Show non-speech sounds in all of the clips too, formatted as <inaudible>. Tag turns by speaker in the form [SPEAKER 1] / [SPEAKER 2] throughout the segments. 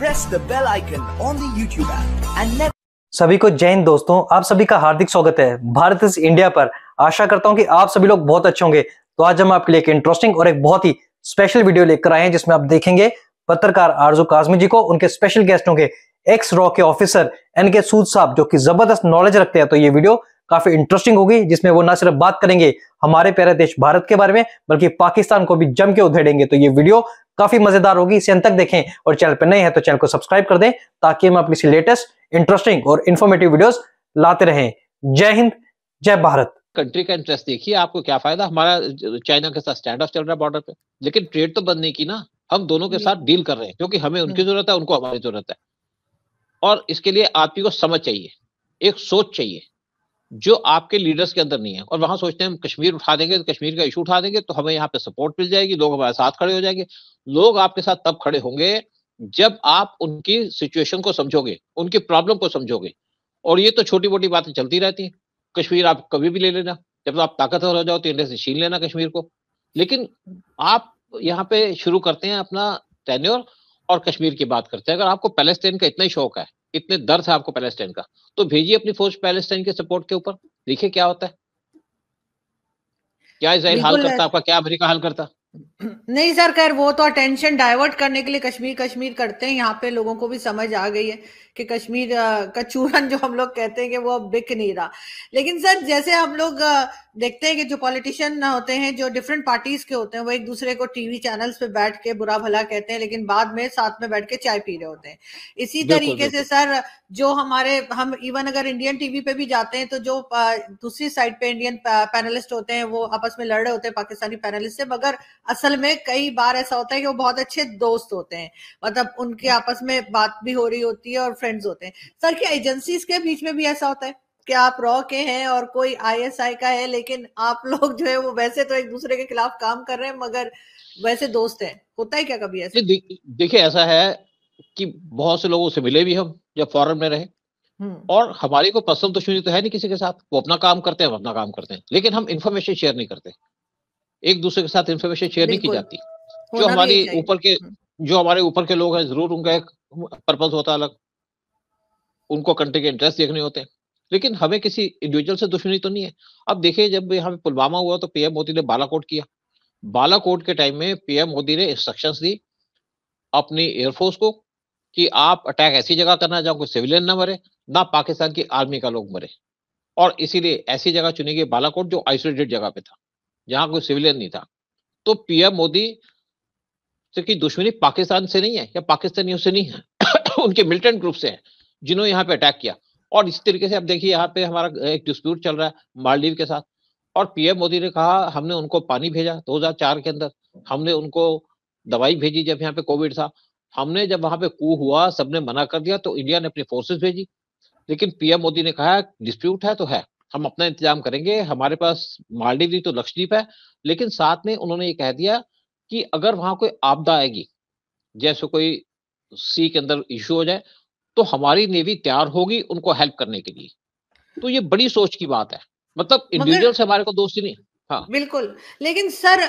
[SPEAKER 1] Press the bell icon on the YouTube app and never
[SPEAKER 2] सभी को जय हिंद दोस्तों आप सभी का हार्दिक स्वागत है भारत इस इंडिया पर आशा करता हूं कि आप सभी लोग बहुत अच्छे होंगे तो आज हम आपके लिए एक इंटरेस्टिंग और एक बहुत ही स्पेशल वीडियो लेकर आए हैं जिसमें आप देखेंगे पत्रकार आरजू काजमी जी को उनके स्पेशल गेस्ट होंगे एक्स रॉ के ऑफिसर एन के सूद साहब जो कि जबरदस्त नॉलेज रखते हैं तो ये वीडियो काफी इंटरेस्टिंग होगी जिसमें वो ना सिर्फ बात करेंगे हमारे प्यारे देश भारत के बारे में बल्कि पाकिस्तान को भी जम के उधेड़ेंगे तो ये वीडियो काफी मजेदार होगी इसे अंत तक देखें और चैनल पर नए हैं तो चैनल को सब्सक्राइब कर दें ताकि हम अपनी सी लेटेस्ट इंटरेस्टिंग और इन्फॉर्मेटिव वीडियोस लाते रहें जय हिंद जय भारत
[SPEAKER 3] कंट्री का इंटरेस्ट देखिए आपको क्या फायदा हमारा चाइना के साथ स्टैंड ऑफ चल रहा है बॉर्डर पे लेकिन ट्रेड तो बंद नहीं की ना हम दोनों के साथ डील कर रहे हैं क्योंकि हमें उनकी जरूरत है उनको हमारी जरूरत है और इसके लिए आदमी को समझ चाहिए एक सोच चाहिए जो आपके लीडर्स के अंदर नहीं है और वहां सोचते हैं हम कश्मीर उठा देंगे तो कश्मीर का इशू उठा देंगे तो हमें यहाँ पे सपोर्ट मिल जाएगी लोग हमारे साथ खड़े हो जाएंगे लोग आपके साथ तब खड़े होंगे जब आप उनकी सिचुएशन को समझोगे उनकी प्रॉब्लम को समझोगे और ये तो छोटी मोटी बातें चलती रहती हैं कश्मीर आप कभी भी ले लेना जब तो आप ताकतवर हो जाओ तो इंडिया से छीन लेना कश्मीर को लेकिन आप यहाँ पे शुरू करते हैं अपना टेन्योर और कश्मीर की बात करते हैं अगर आपको पैलेस्टीन का इतना ही शौक है इतने दर्द है आपको पैलेस्टाइन का तो भेजिए अपनी फौज पैलेस्टाइन के सपोर्ट के ऊपर देखिए क्या होता है क्या इसराइल हाल करता आपका क्या अमेरिका हाल करता
[SPEAKER 1] नहीं सर खैर वो तो अटेंशन डाइवर्ट करने के लिए कश्मीर कश्मीर करते हैं यहाँ पे लोगों को भी समझ आ गई है कि कश्मीर का चूरन जो हम लोग कहते हैं कि वो बिक नहीं रहा लेकिन सर जैसे हम लोग देखते हैं कि जो पॉलिटिशियन होते हैं जो डिफरेंट पार्टीज के होते हैं वो एक दूसरे को टीवी चैनल्स पे बैठ के बुरा भला कहते हैं लेकिन बाद में साथ में बैठ के चाय पी रहे होते हैं इसी तरीके से सर जो हमारे हम इवन अगर इंडियन टीवी पे भी जाते हैं तो जो दूसरी साइड पे इंडियन पैनलिस्ट होते हैं वो आपस में लड़ रहे होते हैं पाकिस्तानी पैनलिस्ट से मगर असल में कई बार ऐसा होता है कि वो बहुत अच्छे दोस्त होते हैं मतलब उनके हम्म। आपस में बात भी हो रही होती है और फ्रेंड्स होते हैं सर क्या एजेंसीज के बीच में भी ऐसा होता है कि आप रॉ के हैं और कोई आईएसआई का है लेकिन आप लोग जो है वो वैसे तो एक दूसरे के खिलाफ काम कर रहे हैं मगर वैसे दोस्त हैं होता है क्या कभी ऐसा
[SPEAKER 3] देखिए ऐसा है कि बहुत से लोगों से मिले भी हम जब फॉरन में रहे हम्म। और हमारी को पसंद तो शुरू तो है नहीं किसी के साथ वो अपना काम करते हैं हम अपना काम करते हैं लेकिन हम इन्फॉर्मेशन शेयर नहीं करते एक दूसरे के साथ इन्फॉर्मेशन शेयर नहीं की जाती जो हमारी ऊपर के हम्म। जो हमारे ऊपर के लोग हैं जरूर उनका एक पर्पज होता है अलग उनको कंट्री के इंटरेस्ट देखने होते हैं लेकिन हमें किसी इंडिविजुअल से दुश्मनी तो नहीं है अब देखिए जब यहाँ पे पुलवामा हुआ तो पीएम मोदी ने बालाकोट किया बालाकोट के टाइम में पीएम मोदी ने इंस्ट्रक्शंस दी अपनी एयरफोर्स को कि आप अटैक ऐसी जगह करना जहाँ कोई सिविलियन ना मरे ना पाकिस्तान की आर्मी का लोग मरे और इसीलिए ऐसी जगह चुनी गई बालाकोट जो आइसोलेटेड जगह पे था जहाँ कोई सिविलियन नहीं था तो पीएम मोदी की दुश्मनी पाकिस्तान से नहीं है या पाकिस्तानियों से नहीं है <coughs> उनके मिलिटेंट ग्रुप से है जिन्होंने यहाँ पे अटैक किया और इस तरीके से अब देखिए यहाँ पे हमारा एक डिस्प्यूट चल रहा है मालदीव के साथ और पीएम मोदी ने कहा हमने उनको पानी भेजा 2004 के अंदर हमने उनको दवाई भेजी जब यहाँ पे कोविड था हमने जब वहां पे कू हुआ सबने मना कर दिया तो इंडिया ने अपनी फोर्सेस भेजी लेकिन पीएम मोदी ने कहा डिस्प्यूट है तो है हम अपना इंतजाम करेंगे हमारे पास मालदीव तो लक्षद्वीप है लेकिन साथ में उन्होंने ये कह दिया कि अगर वहां कोई आपदा आएगी जैसे कोई सी के अंदर इश्यू हो जाए तो हमारी नेवी तैयार होगी उनको हेल्प करने के लिए तो ये बड़ी सोच की बात है मतलब इंडिविजुअल से हमारे को दोस्ती नहीं हाँ
[SPEAKER 1] बिल्कुल लेकिन सर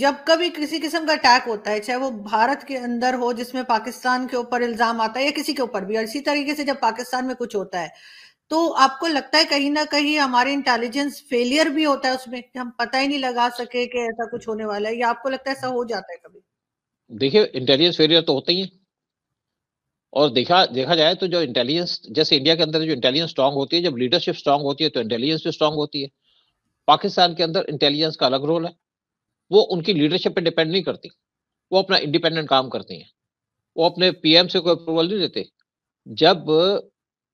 [SPEAKER 1] जब कभी किसी किस्म का अटैक होता है चाहे वो भारत के अंदर हो जिसमें पाकिस्तान के ऊपर इल्जाम आता है या किसी के ऊपर भी और इसी तरीके से जब पाकिस्तान में कुछ होता है तो आपको लगता है कहीं ना कहीं हमारे इंटेलिजेंस फेलियर भी होता है उसमें हम पता ही नहीं लगा सके कि ऐसा कुछ होने वाला है या आपको लगता है ऐसा हो जाता है कभी
[SPEAKER 3] देखिए इंटेलिजेंस फेलियर तो होता ही है और देखा देखा जाए तो जो इंटेलिजेंस जैसे इंडिया के अंदर जो इंटेलिजेंस स्ट्रांग होती है जब लीडरशिप स्ट्रांग होती है तो इंटेलिजेंस भी स्ट्रांग होती है पाकिस्तान के अंदर इंटेलिजेंस का अलग रोल है वो उनकी लीडरशिप पे डिपेंड नहीं करती वो अपना इंडिपेंडेंट काम करती हैं वो अपने पीएम से कोई अप्रूवल नहीं देते जब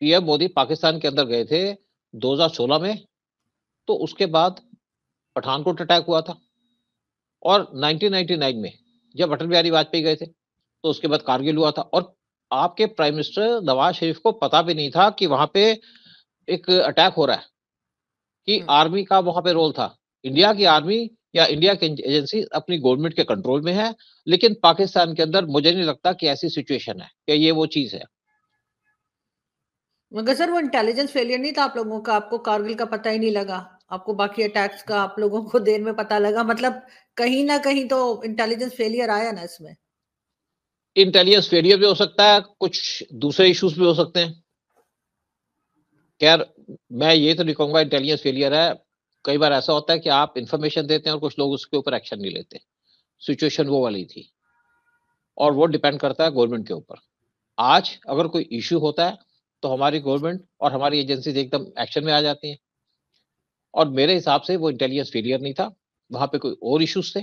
[SPEAKER 3] पीएम मोदी पाकिस्तान के अंदर गए थे 2016 में तो उसके बाद पठानकोट अटैक हुआ था और 1999 में जब अटल बिहारी वाजपेयी गए थे तो उसके बाद कारगिल हुआ था और आपके प्राइम मिनिस्टर नवाज शरीफ को पता भी नहीं था कि वहां पे एक अटैक हो रहा है कि हम्म। आर्मी का वहां पे रोल था इंडिया की आर्मी या इंडिया की एजेंसी अपनी गवर्नमेंट के कंट्रोल में है लेकिन पाकिस्तान के अंदर मुझे नहीं लगता कि ऐसी सिचुएशन है कि ये वो चीज है
[SPEAKER 1] मगर सर वो इंटेलिजेंस फेलियर नहीं था आप लोगों का आपको कारगिल का पता ही नहीं लगा आपको बाकी अटैक्स का आप लोगों को देर में पता लगा मतलब कहीं ना कहीं तो इंटेलिजेंस फेलियर आया ना इसमें
[SPEAKER 3] इंटेलिजेंस फेलियर भी हो सकता है कुछ दूसरे इश्यूज भी हो सकते हैं खैर मैं ये तो नहीं कहूंगा इंटेलिजेंस फेलियर है कई बार ऐसा होता है कि आप इंफॉर्मेशन देते हैं और कुछ लोग उसके ऊपर एक्शन नहीं लेते सिचुएशन वो वाली थी और वो डिपेंड करता है गवर्नमेंट के ऊपर आज अगर कोई इश्यू होता है तो हमारी गवर्नमेंट और हमारी एजेंसी एकदम एक्शन में आ जाती हैं और मेरे हिसाब से वो इंटेलिजेंस फेलियर नहीं था वहां पे कोई और इश्यूज थे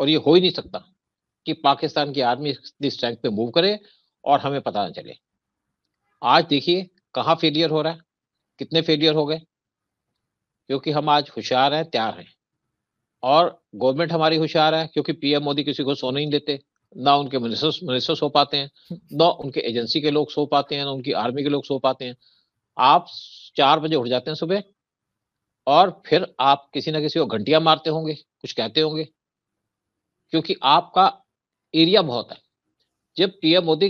[SPEAKER 3] और ये हो ही नहीं सकता कि पाकिस्तान की आर्मी इस रैंक पे मूव करे और हमें पता ना चले आज देखिए कहाँ फेलियर हो रहा है कितने फेलियर हो गए क्योंकि हम आज होशियार हैं तैयार हैं और गवर्नमेंट हमारी होशियार है क्योंकि पीएम मोदी किसी को सोने नहीं देते ना उनके मिनिस्टर सो पाते हैं ना उनके एजेंसी के लोग सो पाते हैं ना उनकी आर्मी के लोग सो पाते हैं आप चार बजे उठ जाते हैं सुबह और फिर आप किसी ना किसी को घंटिया मारते होंगे कुछ कहते होंगे क्योंकि आपका एरिया बहुत है जब पीएम मोदी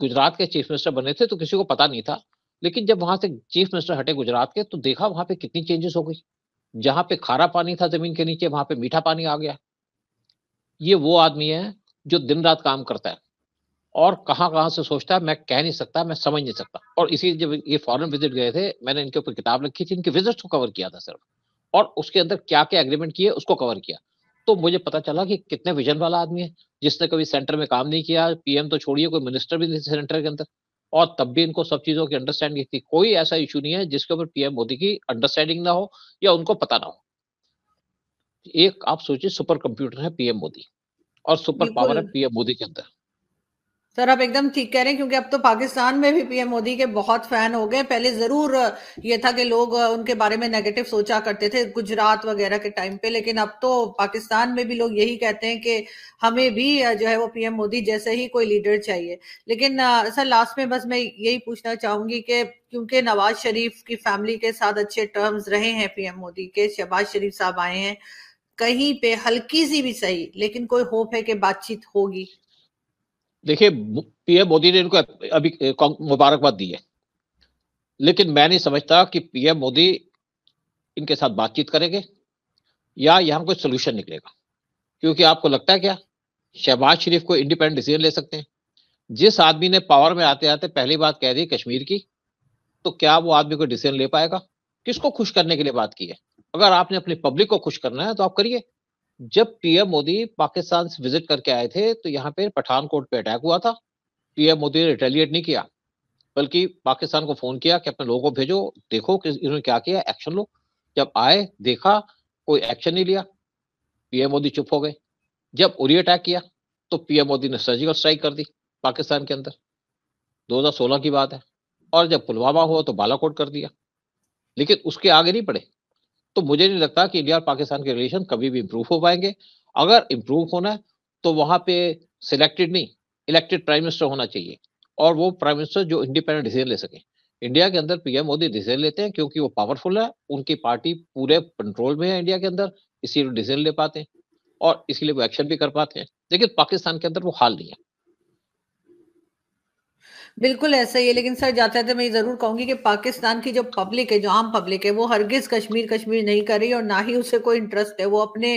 [SPEAKER 3] गुजरात के चीफ मिनिस्टर बने थे तो किसी को पता नहीं था लेकिन जब वहां से चीफ मिनिस्टर हटे गुजरात के तो देखा वहां पे कितनी चेंजेस हो गई जहां पे खारा पानी था जमीन के नीचे वहां पे मीठा पानी आ गया ये वो आदमी है जो दिन रात काम करता है और कहाँ कहाँ से सोचता है मैं कह नहीं सकता मैं समझ नहीं सकता और इसी जब ये फॉरेन विजिट गए थे मैंने इनके ऊपर किताब लिखी थी इनके विजिट को कवर किया था सिर्फ और उसके अंदर क्या क्या एग्रीमेंट किए उसको कवर किया तो मुझे पता चला कि कितने विजन वाला आदमी है जिसने कभी सेंटर में काम नहीं किया पीएम तो छोड़िए कोई मिनिस्टर भी नहीं सेंटर के अंदर और तब भी इनको सब चीजों की अंडरस्टैंडिंग थी कोई ऐसा इशू नहीं है जिसके ऊपर पीएम मोदी की अंडरस्टैंडिंग ना हो या उनको पता ना हो एक आप सोचिए सुपर कंप्यूटर है पीएम मोदी और सुपर पावर है पीएम मोदी के अंदर
[SPEAKER 1] सर आप एकदम ठीक कह रहे हैं क्योंकि अब तो पाकिस्तान में भी पीएम मोदी के बहुत फैन हो गए पहले जरूर ये था कि लोग उनके बारे में नेगेटिव सोचा करते थे गुजरात वगैरह के टाइम पे लेकिन अब तो पाकिस्तान में भी लोग यही कहते हैं कि हमें भी जो है वो पीएम मोदी जैसे ही कोई लीडर चाहिए लेकिन सर लास्ट में बस मैं यही पूछना चाहूंगी कि क्योंकि नवाज शरीफ की फैमिली के साथ अच्छे टर्म्स रहे हैं पीएम मोदी के शहबाज शरीफ साहब आए हैं कहीं पे हल्की सी भी सही लेकिन कोई होप है कि बातचीत होगी
[SPEAKER 3] देखिए पीएम मोदी ने इनको अभी मुबारकबाद दी है लेकिन मैं नहीं समझता कि पीएम मोदी इनके साथ बातचीत करेंगे या यहाँ कोई सोल्यूशन निकलेगा क्योंकि आपको लगता है क्या शहबाज शरीफ को इंडिपेंडेंट डिसीजन ले सकते हैं जिस आदमी ने पावर में आते आते पहली बात कह दी कश्मीर की तो क्या वो आदमी को डिसीजन ले पाएगा किसको खुश करने के लिए बात की है अगर आपने अपनी पब्लिक को खुश करना है तो आप करिए जब पीएम मोदी पाकिस्तान से विजिट करके आए थे तो यहाँ पे पठानकोट पे अटैक हुआ था पीएम मोदी ने रिटेलिएट नहीं किया बल्कि पाकिस्तान को फोन किया कि अपने लोगों को भेजो देखो कि इन्होंने क्या किया एक्शन लो जब आए देखा कोई एक्शन नहीं लिया पीएम मोदी चुप हो गए जब उरी अटैक किया तो पीएम मोदी ने सर्जिकल स्ट्राइक कर दी पाकिस्तान के अंदर 2016 की बात है और जब पुलवामा हुआ तो बालाकोट कर दिया लेकिन उसके आगे नहीं पड़े तो मुझे नहीं लगता कि इंडिया और पाकिस्तान के रिलेशन कभी भी इंप्रूव हो पाएंगे अगर इंप्रूव होना है तो वहां पे सिलेक्टेड नहीं इलेक्टेड प्राइम मिनिस्टर होना चाहिए और वो प्राइम मिनिस्टर जो इंडिपेंडेंट डिसीजन ले सके इंडिया के अंदर पीएम मोदी डिसीजन लेते हैं क्योंकि वो पावरफुल है उनकी पार्टी पूरे कंट्रोल में है इंडिया के अंदर इसीलिए डिसीजन ले पाते हैं और इसीलिए वो एक्शन भी कर पाते हैं लेकिन पाकिस्तान के अंदर वो हाल नहीं है
[SPEAKER 1] बिल्कुल ऐसा ही है लेकिन सर जाते जाते मैं ये जरूर कहूंगी कि पाकिस्तान की जो पब्लिक है जो आम पब्लिक है वो हरगिज कश्मीर कश्मीर नहीं कर रही और ना ही उसे कोई इंटरेस्ट है वो अपने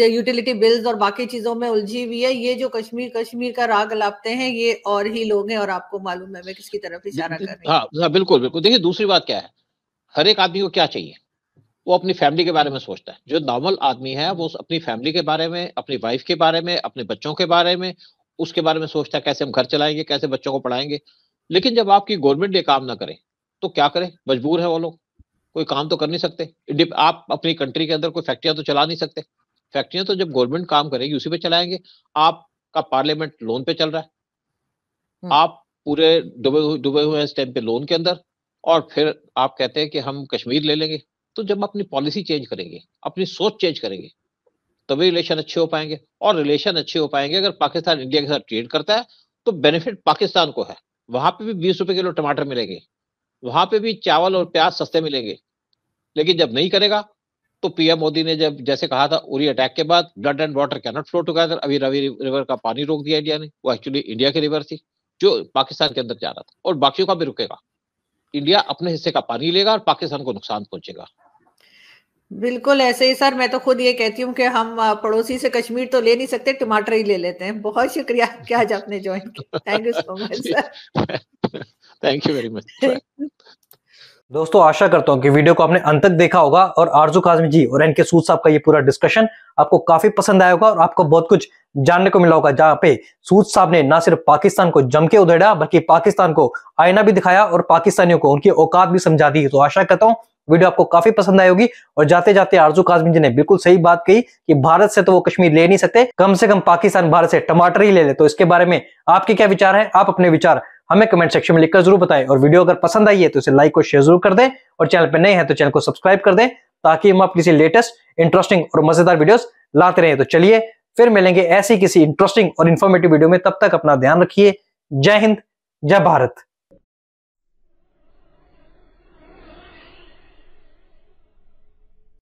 [SPEAKER 1] जो यूटिलिटी बिल्स और बाकी चीजों में उलझी हुई है ये जो कश्मीर कश्मीर का राग लापते हैं ये और ही लोग हैं और आपको मालूम है मैं किसकी तरफ इशारा कर रही
[SPEAKER 3] हूँ हाँ, हाँ, बिल्कुल बिल्कुल देखिए दूसरी बात क्या है हर एक आदमी को क्या चाहिए वो अपनी फैमिली के बारे में सोचता है जो नॉर्मल आदमी है वो अपनी फैमिली के बारे में अपनी वाइफ के बारे में अपने बच्चों के बारे में उसके बारे में सोचता है कैसे हम घर चलाएंगे कैसे बच्चों को पढ़ाएंगे लेकिन जब आपकी गवर्नमेंट ये काम ना करे तो क्या करें मजबूर है वो लोग कोई काम तो कर नहीं सकते आप अपनी कंट्री के अंदर कोई फैक्ट्रियां तो चला नहीं सकते फैक्ट्रियां तो जब गवर्नमेंट काम करेगी उसी पे चलाएंगे आपका पार्लियामेंट लोन पे चल रहा है हम्म। आप पूरे डूबे डूबे हुए हैं इस टाइम पे लोन के अंदर और फिर आप कहते हैं कि हम कश्मीर ले लेंगे तो जब अपनी पॉलिसी चेंज करेंगे अपनी सोच चेंज करेंगे तभी रिलेशन अच्छे हो पाएंगे और रिलेशन अच्छे हो पाएंगे अगर पाकिस्तान इंडिया के साथ ट्रेड करता है तो बेनिफिट पाकिस्तान को है वहां पे भी बीस रुपए किलो टमाटर मिलेंगे वहां पे भी चावल और प्याज सस्ते मिलेंगे लेकिन जब नहीं करेगा तो पीएम मोदी ने जब जैसे कहा था उरी अटैक के बाद blood and water cannot flow together अभी रवि रिवर का पानी रोक दिया इंडिया ने वो एक्चुअली इंडिया की रिवर थी जो पाकिस्तान के अंदर जा रहा था और बाकियों का भी रुकेगा इंडिया अपने हिस्से का पानी लेगा और पाकिस्तान को नुकसान पहुंचेगा
[SPEAKER 1] बिल्कुल ऐसे ही सर मैं तो खुद ये कहती हूँ कि हम पड़ोसी से कश्मीर तो ले नहीं सकते टमाटर ही ले लेते हैं बहुत शुक्रिया <laughs> कि आज आपने ज्वाइन किया thank you so much sir
[SPEAKER 2] thank you very much दोस्तों आशा करता हूं कि वीडियो को आपने अंत तक देखा होगा और आरजू काजमी जी और एन के सूद साहब का ये पूरा डिस्कशन आपको काफी पसंद आया होगा और आपको बहुत कुछ जानने को मिला होगा जहाँ पे सूद साहब ने ना सिर्फ पाकिस्तान को जम के उधेड़ा बल्कि पाकिस्तान को आईना भी दिखाया और पाकिस्तानियों को उनकी औकात भी समझा दी तो आशा करता हूँ वीडियो आपको काफी पसंद आई होगी और जाते जाते आरजू काजमी जी ने बिल्कुल सही बात कही कि भारत से तो वो कश्मीर ले नहीं सकते कम से कम पाकिस्तान भारत से टमाटर ही ले ले तो इसके बारे में आपके क्या विचार है आप अपने विचार हमें कमेंट सेक्शन में लिखकर जरूर बताएं और वीडियो अगर पसंद आई है तो इसे लाइक और शेयर जरूर कर दें और चैनल पर नए हैं तो चैनल को सब्सक्राइब कर दें ताकि हम आप किसी लेटेस्ट इंटरेस्टिंग और मजेदार वीडियोस लाते रहें तो चलिए फिर मिलेंगे ऐसी किसी इंटरेस्टिंग और इन्फॉर्मेटिव वीडियो में तब तक अपना ध्यान रखिए जय हिंद जय भारत